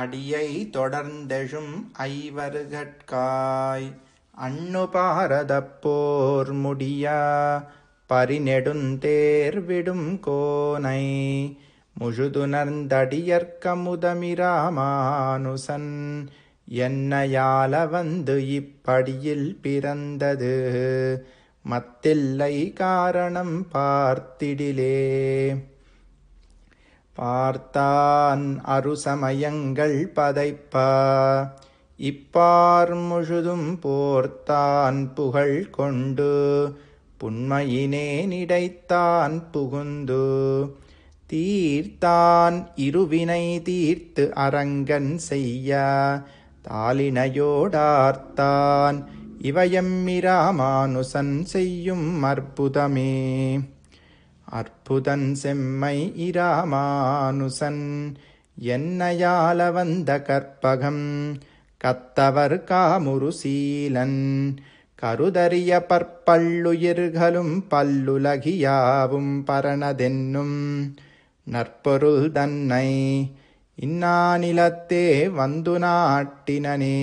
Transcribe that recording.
அடியை தொடர்ந்தெழும் ஐவருகட்காய் அண்ணுபாரதப்போர் முடியா பரிநெடுந்தேர் விடும் கோனை முழுதுணர்ந்தடியற்கமுதமிராமானுசன் என்னையால வந்து இப்படியில் பிறந்தது மத்தில்லை காரணம் பார்த்திடிலே பார்த்தான் அருசமயங்கள் பதைப்பா இப்பார் முழுதும் போர்த்தான் புகழ் கொண்டு புண்மையினே நிடைத்தான் புகுந்து தீர்த்தான் இருவினை தீர்த்து அரங்கன் செய்ய தாளினையோடார்த்தான் இவயம்மிராமானுசன் செய்யும் அற்புதமே அற்புதன் செம்மை இராமானுசன் என்னையால வந்த கற்பகம் கத்தவர் காமுரு சீலன் கருதறிய பற்பள்ளுயிர்களும் பல்லுலகியாவும் பரணதென்னும் நற்பொருள் தன்னை இன்னா நிலத்தே வந்து நாட்டினனே